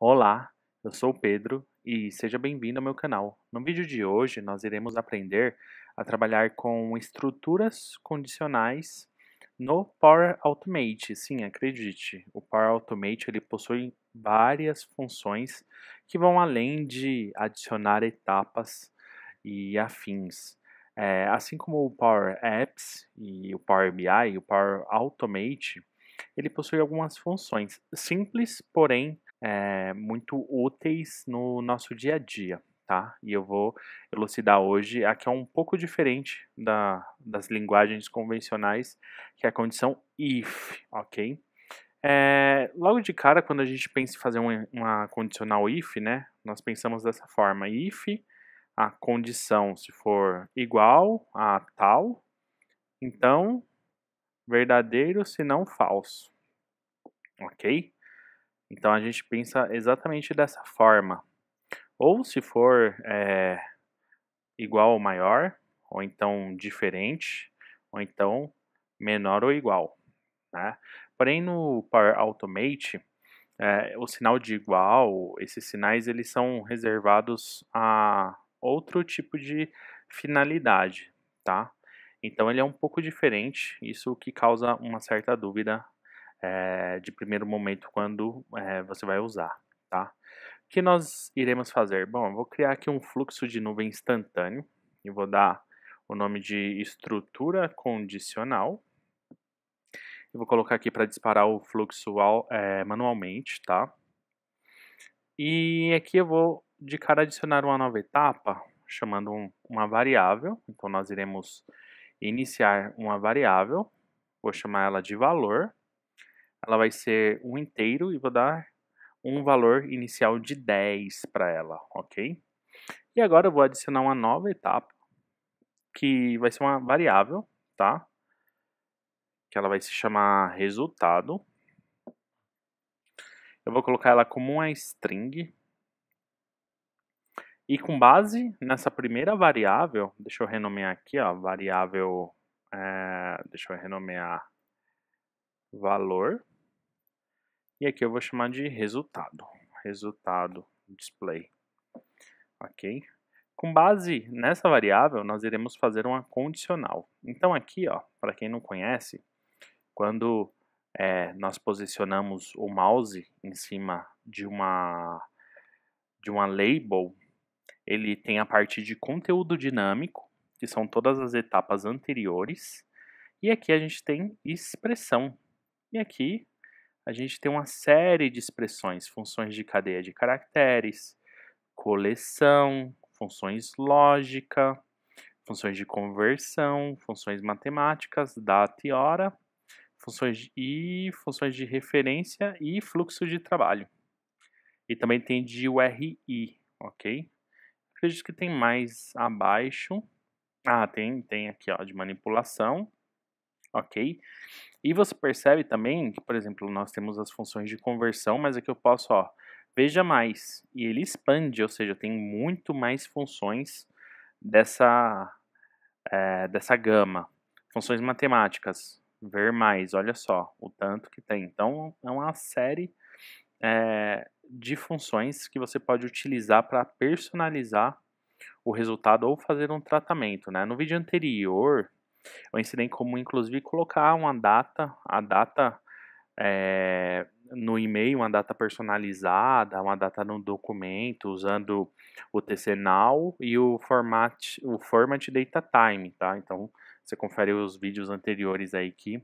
Olá, eu sou o Pedro e seja bem-vindo ao meu canal. No vídeo de hoje nós iremos aprender a trabalhar com estruturas condicionais no Power Automate. Sim, acredite, o Power Automate ele possui várias funções que vão além de adicionar etapas e afins. É, assim como o Power Apps e o Power BI e o Power Automate, ele possui algumas funções simples, porém é, muito úteis no nosso dia a dia, tá? E eu vou elucidar hoje a que é um pouco diferente da, das linguagens convencionais, que é a condição if, ok? É, logo de cara, quando a gente pensa em fazer uma, uma condicional if, né? Nós pensamos dessa forma: if a condição se for igual a tal, então verdadeiro se não falso, ok? Então a gente pensa exatamente dessa forma. Ou se for é, igual ou maior, ou então diferente, ou então menor ou igual. Né? Porém, no Power Automate, é, o sinal de igual, esses sinais eles são reservados a outro tipo de finalidade, tá? Então ele é um pouco diferente, isso que causa uma certa dúvida é, de primeiro momento quando é, você vai usar, tá? O que nós iremos fazer? Bom, eu vou criar aqui um fluxo de nuvem instantâneo e vou dar o nome de estrutura condicional. Eu vou colocar aqui para disparar o fluxo é, manualmente, tá? E aqui eu vou de cara adicionar uma nova etapa, chamando um, uma variável. Então nós iremos iniciar uma variável, vou chamar ela de valor, ela vai ser um inteiro e vou dar um valor inicial de 10 para ela, ok? E agora eu vou adicionar uma nova etapa, que vai ser uma variável, tá? Que ela vai se chamar resultado. Eu vou colocar ela como uma string. E com base nessa primeira variável, deixa eu renomear aqui, ó, variável, é, deixa eu renomear valor. E aqui eu vou chamar de resultado, resultado display, ok? Com base nessa variável, nós iremos fazer uma condicional. Então aqui, ó, para quem não conhece, quando é, nós posicionamos o mouse em cima de uma, de uma label, ele tem a parte de conteúdo dinâmico, que são todas as etapas anteriores, e aqui a gente tem expressão. E aqui a gente tem uma série de expressões, funções de cadeia de caracteres, coleção, funções lógica, funções de conversão, funções matemáticas, data e hora, funções de, e funções de referência e fluxo de trabalho. E também tem de URI, ok? Acredito que tem mais abaixo. Ah, tem, tem aqui ó, de manipulação, ok? E você percebe também que, por exemplo, nós temos as funções de conversão, mas aqui é eu posso, ó, veja mais, e ele expande, ou seja, tem muito mais funções dessa, é, dessa gama. Funções matemáticas, ver mais, olha só o tanto que tem. Então, é uma série é, de funções que você pode utilizar para personalizar o resultado ou fazer um tratamento. Né? No vídeo anterior, é um incidente comum, inclusive, colocar uma data, a data é, no e-mail, uma data personalizada, uma data no documento, usando o TC now e o format, o format data time, tá? Então, você confere os vídeos anteriores aí que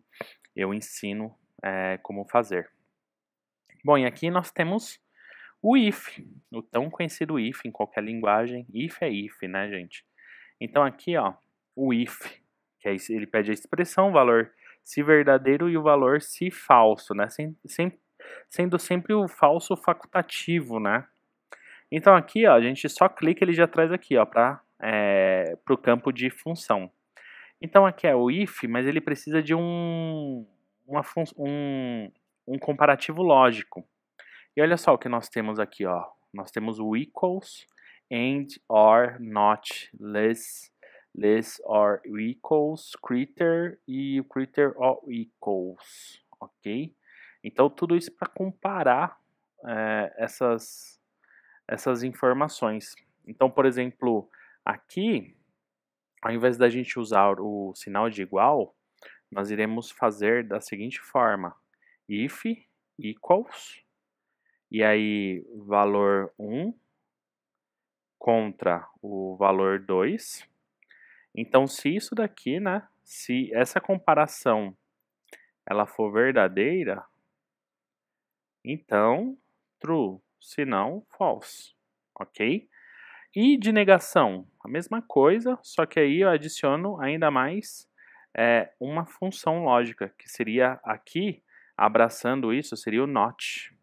eu ensino é, como fazer. Bom, e aqui nós temos o if, o tão conhecido if em qualquer linguagem. If é if, né, gente? Então aqui, ó, o if que ele pede a expressão, o valor se verdadeiro e o valor se falso, né? Sem, sem, sendo sempre o falso facultativo, né? Então aqui, ó, a gente só clica, ele já traz aqui, ó, para é, o campo de função. Então aqui é o if, mas ele precisa de um, uma um, um comparativo lógico. E olha só o que nós temos aqui, ó. Nós temos o equals, and, or, not, less, Les are equals, critter e o critter are equals, ok? Então, tudo isso para comparar é, essas, essas informações. Então, por exemplo, aqui, ao invés da gente usar o sinal de igual, nós iremos fazer da seguinte forma, if equals, e aí valor 1 contra o valor 2, então, se isso daqui, né, se essa comparação ela for verdadeira, então true, se não false, ok? E de negação, a mesma coisa, só que aí eu adiciono ainda mais é, uma função lógica, que seria aqui, abraçando isso, seria o not.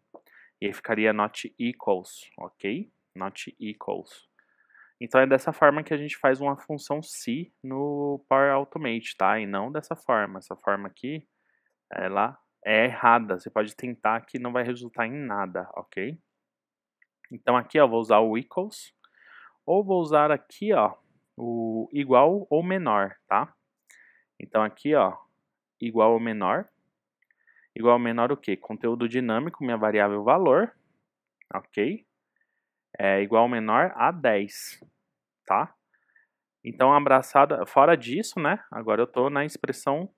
E aí ficaria not equals, ok? Not equals. Então é dessa forma que a gente faz uma função se no Power Automate, tá? E não dessa forma. Essa forma aqui, ela é errada. Você pode tentar que não vai resultar em nada, ok? Então aqui ó, vou usar o equals, ou vou usar aqui ó, o igual ou menor, tá? Então aqui ó, igual ou menor, igual ou menor o quê? Conteúdo dinâmico, minha variável valor, ok? é igual ou menor a 10, tá? Então, abraçada, fora disso, né? Agora eu estou na expressão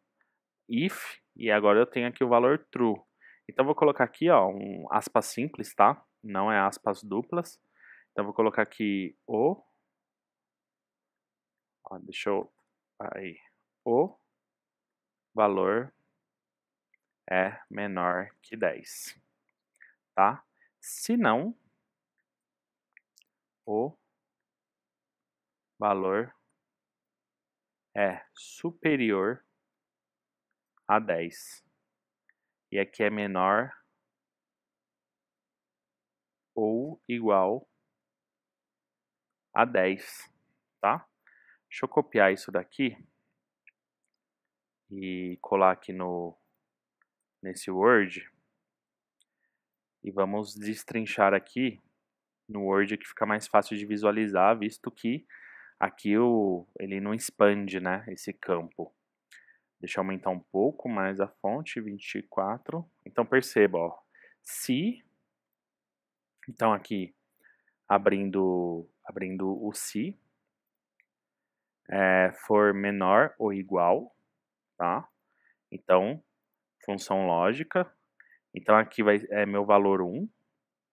if e agora eu tenho aqui o valor true. Então, vou colocar aqui, ó, um aspas simples, tá? Não é aspas duplas. Então, vou colocar aqui o... Ó, deixa eu... Aí. O valor é menor que 10, tá? Se não, o valor é superior a 10. E aqui é menor ou igual a 10, tá? Deixa eu copiar isso daqui e colar aqui no nesse Word e vamos destrinchar aqui no Word que fica mais fácil de visualizar, visto que aqui o, ele não expande né, esse campo. Deixa eu aumentar um pouco mais a fonte, 24. Então perceba, ó, se, então aqui abrindo, abrindo o se, é, for menor ou igual, tá? Então, função lógica. Então aqui vai, é meu valor 1,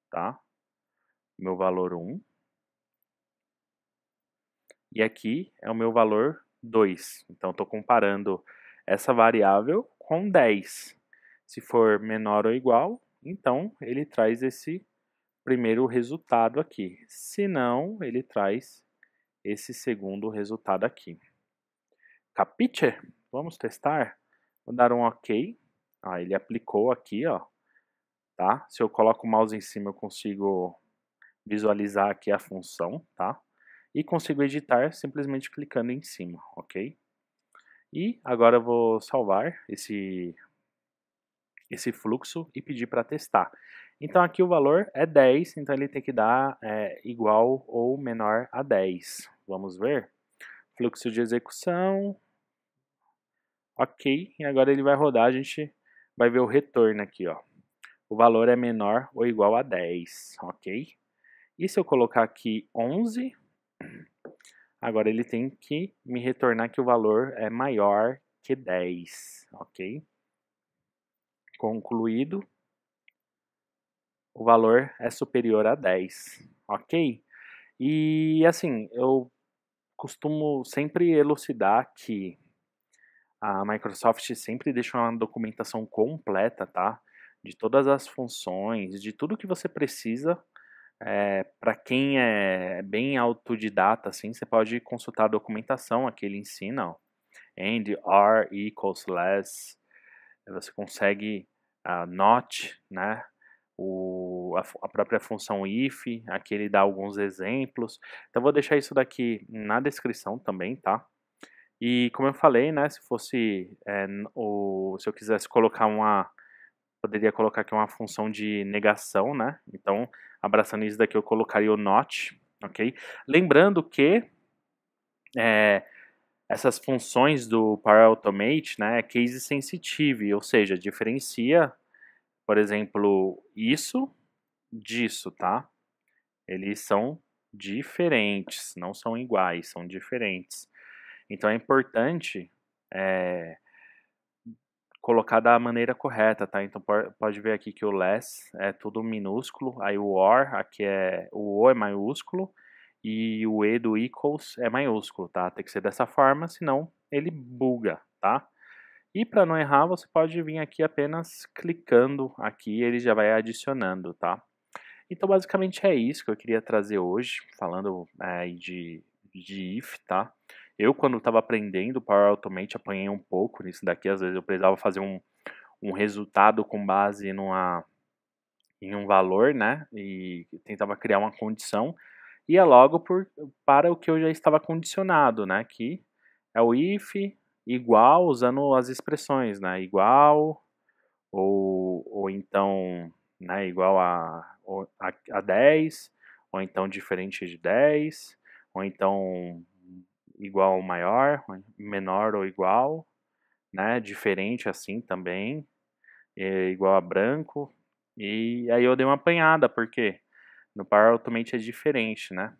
tá? meu valor 1. E aqui é o meu valor 2. Então, estou comparando essa variável com 10. Se for menor ou igual, então ele traz esse primeiro resultado aqui. Se não, ele traz esse segundo resultado aqui. Capiche? Vamos testar? Vou dar um OK. Ah, ele aplicou aqui, ó. Tá? Se eu coloco o mouse em cima, eu consigo visualizar aqui a função, tá? E consigo editar simplesmente clicando em cima, ok? E agora eu vou salvar esse, esse fluxo e pedir para testar. Então aqui o valor é 10, então ele tem que dar é, igual ou menor a 10. Vamos ver. Fluxo de execução. Ok, e agora ele vai rodar, a gente vai ver o retorno aqui, ó. O valor é menor ou igual a 10, ok? E se eu colocar aqui 11, agora ele tem que me retornar que o valor é maior que 10, ok? Concluído, o valor é superior a 10, ok? E assim, eu costumo sempre elucidar que a Microsoft sempre deixa uma documentação completa, tá? De todas as funções, de tudo que você precisa é, eh, para quem é bem autodidata, assim, você pode consultar a documentação que ele ensina. Ó. And R equals less. Você consegue uh, not, né? O, a, a, própria função if, aqui ele dá alguns exemplos. Então vou deixar isso daqui na descrição também, tá? E como eu falei, né, se fosse é, o, se eu quisesse colocar uma poderia colocar aqui uma função de negação, né? Então abraçando isso daqui, eu colocaria o not, ok? Lembrando que é, essas funções do Power Automate, né, é case sensitive, ou seja, diferencia, por exemplo, isso disso, tá? Eles são diferentes, não são iguais, são diferentes. Então é importante é, colocar da maneira correta, tá? Então pode ver aqui que o less é tudo minúsculo, aí o or, aqui é o o é maiúsculo e o e do equals é maiúsculo, tá? Tem que ser dessa forma, senão ele buga, tá? E para não errar, você pode vir aqui apenas clicando aqui, ele já vai adicionando, tá? Então basicamente é isso que eu queria trazer hoje, falando é, de, de if, tá? Eu, quando estava aprendendo Power Automate, apanhei um pouco nisso daqui. Às vezes eu precisava fazer um, um resultado com base numa, em um valor, né? E tentava criar uma condição. Ia é logo por, para o que eu já estava condicionado, né? Que é o if igual, usando as expressões, né? Igual, ou, ou então né, igual a, a, a 10, ou então diferente de 10, ou então igual ou maior, menor ou igual, né? Diferente assim também, é igual a branco. E aí eu dei uma apanhada, porque no Power Automate é diferente, né?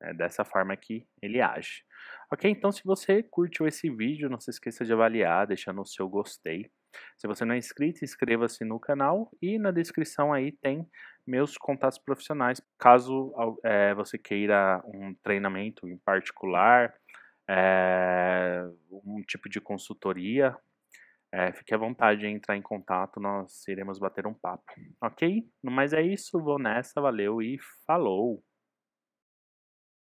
É dessa forma que ele age. Ok, então se você curtiu esse vídeo, não se esqueça de avaliar, deixando o seu gostei. Se você não é inscrito, inscreva-se no canal e na descrição aí tem meus contatos profissionais. Caso é, você queira um treinamento em particular, é, um tipo de consultoria, é, fique à vontade de entrar em contato, nós iremos bater um papo, ok? No mais é isso, vou nessa, valeu e falou!